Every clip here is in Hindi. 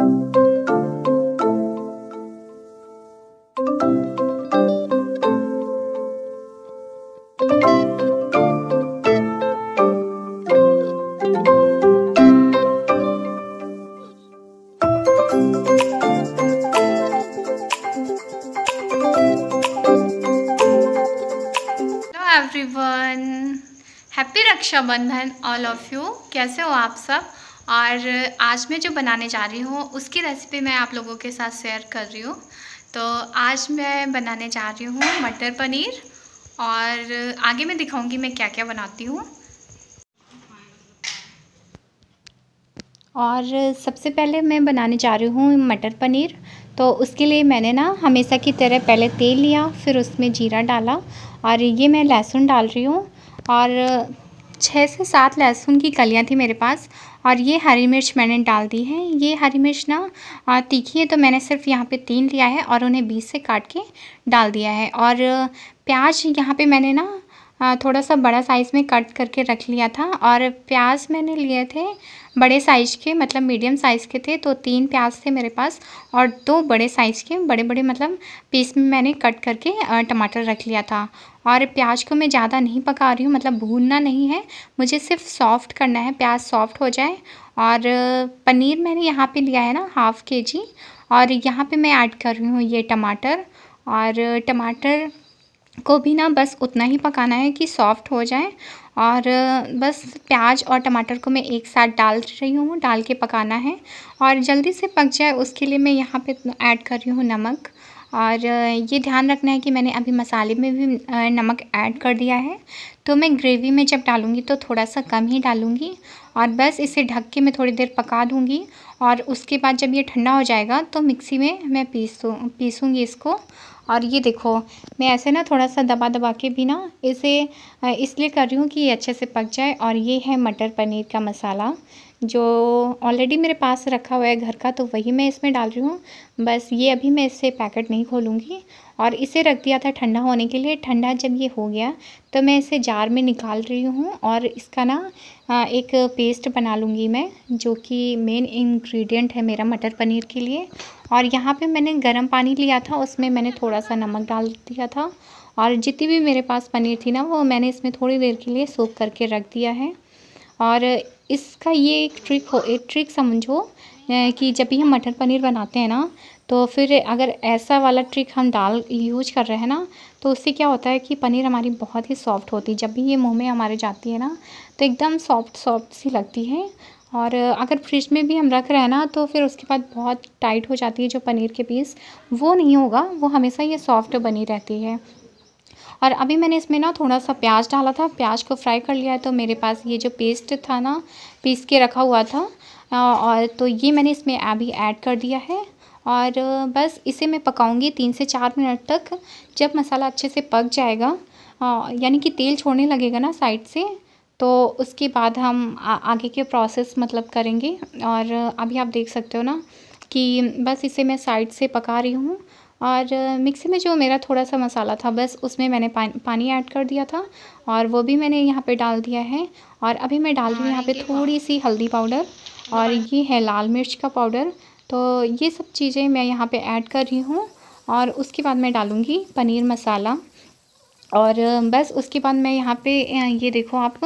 everyone happy Rakshabandhan all of you कैसे हो आप सब और आज मैं जो बनाने जा रही हूँ उसकी रेसिपी मैं आप लोगों के साथ शेयर कर रही हूँ तो आज मैं बनाने जा रही हूँ मटर पनीर और आगे मैं दिखाऊंगी मैं क्या क्या बनाती हूँ और सबसे पहले मैं बनाने जा रही हूँ मटर पनीर तो उसके लिए मैंने ना हमेशा की तरह पहले तेल लिया फिर उसमें जीरा डाला और ये मैं लहसुन डाल रही हूँ और छः से सात लहसुन की कलियाँ थी मेरे पास और ये हरी मिर्च मैंने डाल दी है ये हरी मिर्च ना तीखी है तो मैंने सिर्फ यहाँ पे तीन लिया है और उन्हें बीस से काट के डाल दिया है और प्याज यहाँ पे मैंने ना थोड़ा सा बड़ा साइज़ में कट करके रख लिया था और प्याज मैंने लिए थे बड़े साइज़ के मतलब मीडियम साइज़ के थे तो तीन प्याज थे मेरे पास और दो बड़े साइज़ के बड़े बड़े मतलब पीस में मैंने कट करके टमाटर रख लिया था और प्याज को मैं ज़्यादा नहीं पका रही हूँ मतलब भूनना नहीं है मुझे सिर्फ सॉफ्ट करना है प्याज सॉफ्ट हो जाए और पनीर मैंने यहाँ पर लिया है ना हाफ़ के जी और यहाँ पर मैं ऐड कर रही हूँ ये टमाटर और टमाटर को भी ना बस उतना ही पकाना है कि सॉफ्ट हो जाए और बस प्याज और टमाटर को मैं एक साथ डाल रही हूँ डाल के पकाना है और जल्दी से पक जाए उसके लिए मैं यहाँ पे ऐड कर रही हूँ नमक और ये ध्यान रखना है कि मैंने अभी मसाले में भी नमक ऐड कर दिया है तो मैं ग्रेवी में जब डालूँगी तो थोड़ा सा कम ही डालूँगी और बस इसे ढक के मैं थोड़ी देर पका दूँगी और उसके बाद जब ये ठंडा हो जाएगा तो मिक्सी में मैं पीसूँ पीसूँगी इसको और ये देखो मैं ऐसे ना थोड़ा सा दबा दबा के भी ना इसे इसलिए कर रही हूँ कि ये अच्छे से पक जाए और ये है मटर पनीर का मसाला जो ऑलरेडी मेरे पास रखा हुआ है घर का तो वही मैं इसमें डाल रही हूँ बस ये अभी मैं इससे पैकेट नहीं खोलूँगी और इसे रख दिया था ठंडा होने के लिए ठंडा जब ये हो गया तो मैं इसे जार में निकाल रही हूँ और इसका ना एक पेस्ट बना लूँगी मैं जो कि मेन इंग्रेडिएंट है मेरा मटर पनीर के लिए और यहाँ पे मैंने गर्म पानी लिया था उसमें मैंने थोड़ा सा नमक डाल दिया था और जितनी भी मेरे पास पनीर थी ना वो मैंने इसमें थोड़ी देर के लिए सोख करके रख दिया है और इसका ये एक ट्रिक हो एक ट्रिक समझो कि जब भी हम मटर पनीर बनाते हैं ना तो फिर अगर ऐसा वाला ट्रिक हम डाल यूज कर रहे हैं ना तो उससे क्या होता है कि पनीर हमारी बहुत ही सॉफ्ट होती है जब भी ये मुंह में हमारे जाती है ना तो एकदम सॉफ्ट सॉफ्ट सी लगती है और अगर फ्रिज में भी हम रख रहे हैं ना तो फिर उसके बाद बहुत टाइट हो जाती है जो पनीर के पीस वो नहीं होगा वो हमेशा ये सॉफ्ट बनी रहती है और अभी मैंने इसमें ना थोड़ा सा प्याज डाला था प्याज को फ्राई कर लिया है तो मेरे पास ये जो पेस्ट था ना पीस के रखा हुआ था और तो ये मैंने इसमें अभी ऐड कर दिया है और बस इसे मैं पकाऊंगी तीन से चार मिनट तक जब मसाला अच्छे से पक जाएगा यानी कि तेल छोड़ने लगेगा ना साइड से तो उसके बाद हम आ, आगे के प्रोसेस मतलब करेंगे और अभी आप देख सकते हो ना कि बस इसे मैं साइड से पका रही हूँ और मिक्सी में जो मेरा थोड़ा सा मसाला था बस उसमें मैंने पा, पानी ऐड कर दिया था और वो भी मैंने यहाँ पे डाल दिया है और अभी मैं डाल रही हूँ यहाँ पे हाँ, थोड़ी सी हल्दी पाउडर और ये है लाल मिर्च का पाउडर तो ये सब चीज़ें मैं यहाँ पे ऐड कर रही हूँ और उसके बाद मैं डालूँगी पनीर मसाला और बस उसके बाद मैं यहाँ पर ये देखो आप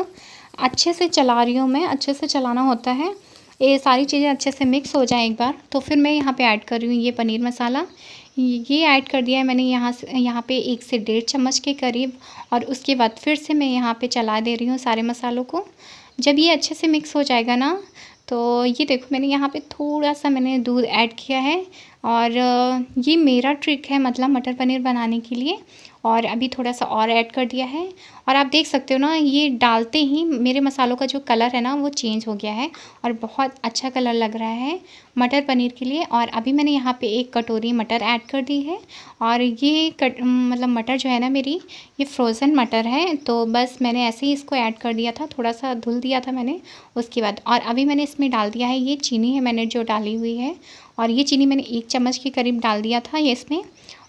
अच्छे से चला रही हूँ मैं अच्छे से चलाना होता है ये सारी चीज़ें अच्छे से मिक्स हो जाए एक बार तो फिर मैं यहाँ पे ऐड कर रही हूँ ये पनीर मसाला ये ऐड कर दिया है मैंने यहाँ से यहाँ पे एक से डेढ़ चम्मच के करीब और उसके बाद फिर से मैं यहाँ पे चला दे रही हूँ सारे मसालों को जब ये अच्छे से मिक्स हो जाएगा ना तो ये देखो मैंने यहाँ पे थोड़ा सा मैंने दूध ऐड किया है और ये मेरा ट्रिक है मतलब मटर पनीर बनाने के लिए और अभी थोड़ा सा और ऐड कर दिया है और आप देख सकते हो ना ये डालते ही मेरे मसालों का जो कलर है ना वो चेंज हो गया है और बहुत अच्छा कलर लग रहा है मटर पनीर के लिए और अभी मैंने यहाँ पे एक कटोरी मटर ऐड कर दी है और ये कट मतलब मटर जो है ना मेरी ये फ्रोज़न मटर है तो बस मैंने ऐसे ही इसको ऐड कर दिया था थोड़ा सा धुल दिया था मैंने उसके बाद और अभी मैंने इसमें डाल दिया है ये चीनी है मैंने जो डाली हुई है और ये चीनी मैंने एक चम्मच के करीब डाल दिया था ये इसमें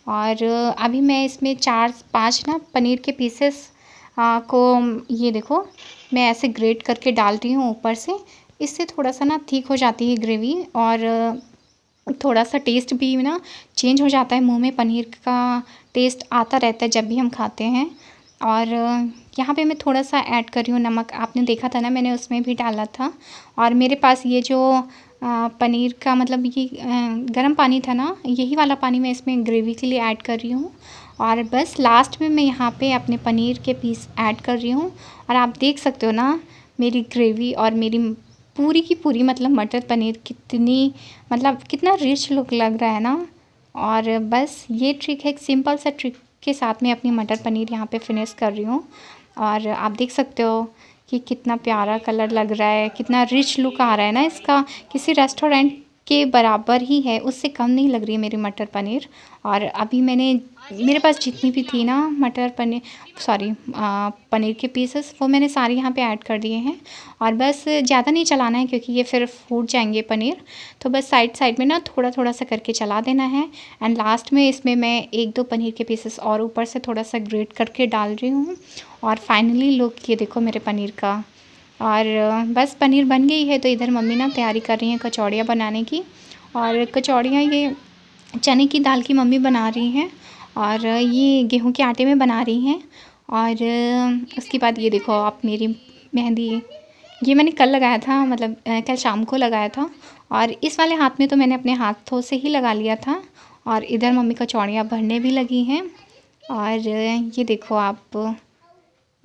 और अभी मैं इसमें चार पांच ना पनीर के पीसेस को ये देखो मैं ऐसे ग्रेट करके डाल रही हूँ ऊपर से इससे थोड़ा सा ना ठीक हो जाती है ग्रेवी और थोड़ा सा टेस्ट भी ना चेंज हो जाता है मुंह में पनीर का टेस्ट आता रहता है जब भी हम खाते हैं और यहाँ पे मैं थोड़ा सा ऐड कर रही हूँ नमक आपने देखा था ना मैंने उसमें भी डाला था और मेरे पास ये जो पनीर का मतलब ये गर्म पानी था ना यही वाला पानी मैं इसमें ग्रेवी के लिए ऐड कर रही हूँ और बस लास्ट में मैं यहाँ पे अपने पनीर के पीस ऐड कर रही हूँ और आप देख सकते हो ना मेरी ग्रेवी और मेरी पूरी की पूरी मतलब मटर पनीर कितनी मतलब कितना रिच लुक लग रहा है ना और बस ये ट्रिक है एक सिंपल सा ट्रिक के साथ मैं अपनी मटर पनीर यहाँ पे फिनिश कर रही हूँ और आप देख सकते हो कि कितना प्यारा कलर लग रहा है कितना रिच लुक आ रहा है ना इसका किसी रेस्टोरेंट के बराबर ही है उससे कम नहीं लग रही है मेरी मटर पनीर और अभी मैंने मेरे पास जितनी भी थी ना मटर पनीर सॉरी पनीर के पीसेस वो मैंने सारे यहाँ पे ऐड कर दिए हैं और बस ज़्यादा नहीं चलाना है क्योंकि ये फिर फूट जाएंगे पनीर तो बस साइड साइड में ना थोड़ा थोड़ा सा करके चला देना है एंड लास्ट में इसमें मैं एक दो पनीर के पीसेस और ऊपर से थोड़ा सा ग्रेट करके डाल रही हूँ और फाइनली लुक ये देखो मेरे पनीर का और बस पनीर बन गई है तो इधर मम्मी ना तैयारी कर रही हैं कचौड़ियाँ बनाने की और कचौड़ियाँ ये चने की दाल की मम्मी बना रही हैं और ये गेहूं के आटे में बना रही हैं और उसके बाद ये देखो आप मेरी मेहंदी ये मैंने कल लगाया था मतलब कल शाम को लगाया था और इस वाले हाथ में तो मैंने अपने हाथों से ही लगा लिया था और इधर मम्मी का चौड़ियाँ भरने भी लगी हैं और ये देखो आप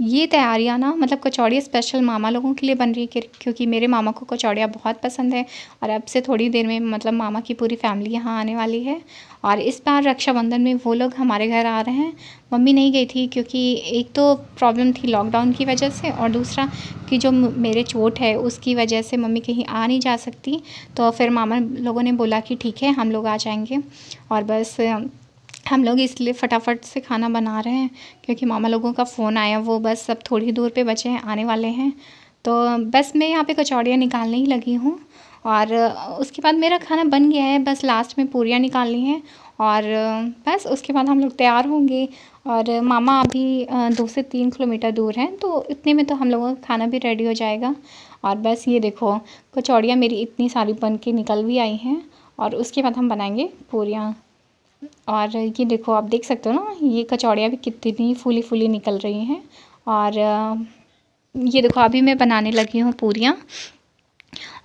ये तैयारियाँ ना मतलब कचौड़ियाँ स्पेशल मामा लोगों के लिए बन रही है क्योंकि मेरे मामा को कचौड़ियाँ बहुत पसंद है और अब से थोड़ी देर में मतलब मामा की पूरी फैमिली यहाँ आने वाली है और इस बार रक्षाबंधन में वो लोग हमारे घर आ रहे हैं मम्मी नहीं गई थी क्योंकि एक तो प्रॉब्लम थी लॉकडाउन की वजह से और दूसरा कि जो मेरे चोट है उसकी वजह से मम्मी कहीं आ नहीं जा सकती तो फिर मामा लोगों ने बोला कि ठीक है हम लोग आ जाएंगे और बस हम लोग इसलिए फटाफट से खाना बना रहे हैं क्योंकि मामा लोगों का फ़ोन आया वो बस अब थोड़ी दूर पे बचे हैं आने वाले हैं तो बस मैं यहाँ पे कचौड़ियाँ निकालने ही लगी हूँ और उसके बाद मेरा खाना बन गया है बस लास्ट में पूरियाँ निकालनी हैं और बस उसके बाद हम लोग तैयार होंगे और मामा अभी दो से तीन किलोमीटर दूर हैं तो इतने में तो हम लोगों का खाना भी रेडी हो जाएगा और बस ये देखो कचौड़ियाँ मेरी इतनी सारी बन के निकल भी आई हैं और उसके बाद हम बनाएंगे पूरियाँ और ये देखो आप देख सकते हो ना ये कचौड़ियाँ भी कितनी फूली फूली निकल रही हैं और ये देखो अभी मैं बनाने लगी हूँ पूरियाँ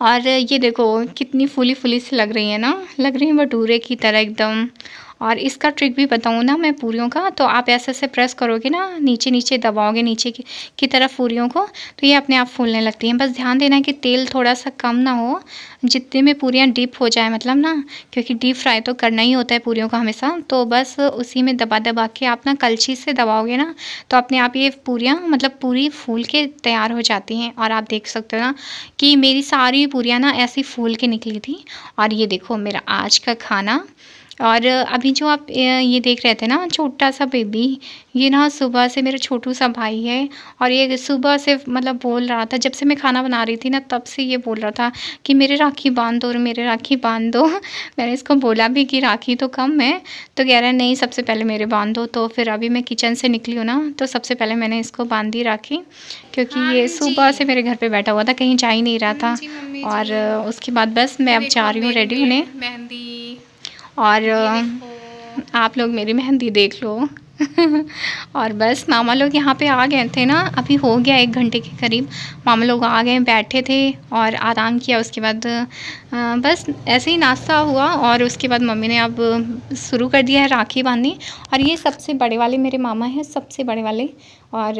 और ये देखो कितनी फूली फूली सी लग रही है ना लग रही है भटूरे की तरह एकदम और इसका ट्रिक भी बताऊँ ना मैं पूरियों का तो आप ऐसे ऐसे प्रेस करोगे ना नीचे नीचे दबाओगे नीचे की, की तरफ पूरियों को तो ये अपने आप फूलने लगती हैं बस ध्यान देना कि तेल थोड़ा सा कम ना हो जितने में पूरियाँ डीप हो जाए मतलब ना क्योंकि डीप फ्राई तो करना ही होता है पूरियों का हमेशा तो बस उसी में दबा दबा के आप ना कलछी से दबाओगे ना तो अपने आप ये पूरियाँ मतलब पूरी फूल के तैयार हो जाती हैं और आप देख सकते हो ना कि मेरी सारी पूरियाँ ना ऐसी फूल के निकली थी और ये देखो मेरा आज का खाना और अभी जो आप ये देख रहे थे ना छोटा सा बेबी ये ना सुबह से मेरा छोटू सा भाई है और ये सुबह से मतलब बोल रहा था जब से मैं खाना बना रही थी ना तब से ये बोल रहा था कि मेरे राखी बांध दो और मेरे राखी बांध दो मैंने इसको बोला भी कि राखी तो कम है तो कह रहा है नहीं सबसे पहले मेरे बांध दो तो फिर अभी मैं किचन से निकली हूँ ना तो सबसे पहले मैंने इसको बांध दी राखी क्योंकि हाँ ये सुबह से मेरे घर पर बैठा हुआ था कहीं जा ही नहीं रहा हाँ था और उसके बाद बस मैं अब जा रही हूँ रेडी होने मेहंदी और आप लोग मेरी मेहंदी देख लो और बस मामा लोग यहाँ पे आ गए थे ना अभी हो गया एक घंटे के करीब मामा लोग आ गए बैठे थे और आराम किया उसके बाद बस ऐसे ही नाश्ता हुआ और उसके बाद मम्मी ने अब शुरू कर दिया है राखी बांधनी और ये सबसे बड़े वाले मेरे मामा हैं सबसे बड़े वाले और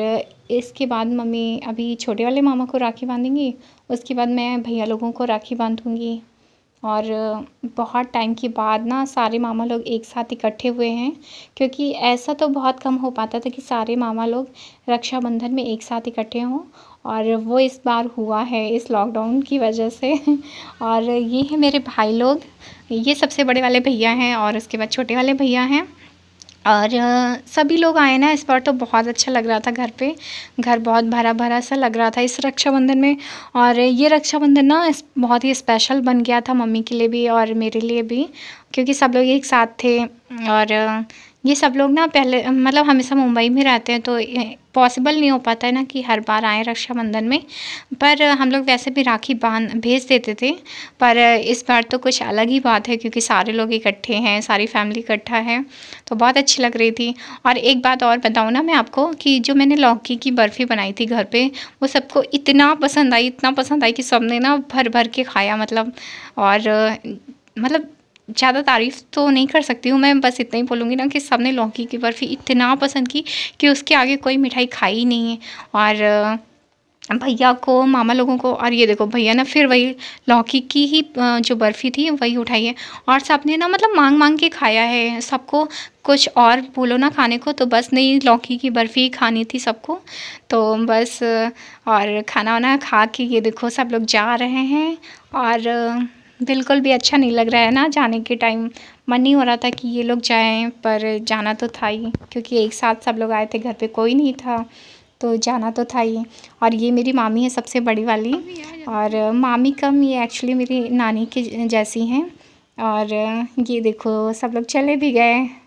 इसके बाद मम्मी अभी छोटे वाले मामा को राखी बांधेंगी उसके बाद मैं भैया लोगों को राखी बांधूँगी और बहुत टाइम के बाद ना सारे मामा लोग एक साथ इकट्ठे हुए हैं क्योंकि ऐसा तो बहुत कम हो पाता था कि सारे मामा लोग रक्षाबंधन में एक साथ इकट्ठे हों और वो इस बार हुआ है इस लॉकडाउन की वजह से और ये है मेरे भाई लोग ये सबसे बड़े वाले भैया हैं और उसके बाद छोटे वाले भैया हैं और सभी लोग आए ना इस बार तो बहुत अच्छा लग रहा था घर पे घर बहुत भरा भरा सा लग रहा था इस रक्षाबंधन में और ये रक्षाबंधन ना बहुत ही स्पेशल बन गया था मम्मी के लिए भी और मेरे लिए भी क्योंकि सब लोग एक साथ थे और ये सब लोग ना पहले मतलब हमेशा मुंबई में रहते हैं तो पॉसिबल नहीं हो पाता है ना कि हर बार आए रक्षाबंधन में पर हम लोग वैसे भी राखी बांध भेज देते थे पर इस बार तो कुछ अलग ही बात है क्योंकि सारे लोग इकट्ठे हैं सारी फैमिली इकट्ठा है तो बहुत अच्छी लग रही थी और एक बात और बताऊँ ना मैं आपको कि जो मैंने लौकी की बर्फ़ी बनाई थी घर पर वो सबको इतना पसंद आई इतना पसंद आई कि सब ने ना भर भर के खाया मतलब और मतलब ज़्यादा तारीफ़ तो नहीं कर सकती हूँ मैं बस इतना ही बोलूँगी ना कि सबने लौकी की बर्फ़ी इतना पसंद की कि उसके आगे कोई मिठाई खाई ही नहीं है और भैया को मामा लोगों को और ये देखो भैया ने फिर वही लौकी की ही जो बर्फ़ी थी वही उठाई है और सब ने ना मतलब मांग मांग के खाया है सबको कुछ और बोलो ना खाने को तो बस नहीं लौकी की बर्फ़ी खानी थी सबको तो बस और खाना वाना खा के ये देखो सब लोग जा रहे हैं और बिल्कुल भी अच्छा नहीं लग रहा है ना जाने के टाइम मन नहीं हो रहा था कि ये लोग जाएं पर जाना तो था ही क्योंकि एक साथ सब लोग आए थे घर पे कोई नहीं था तो जाना तो था ही और ये मेरी मामी है सबसे बड़ी वाली और मामी कम ये एक्चुअली मेरी नानी के जैसी हैं और ये देखो सब लोग चले भी गए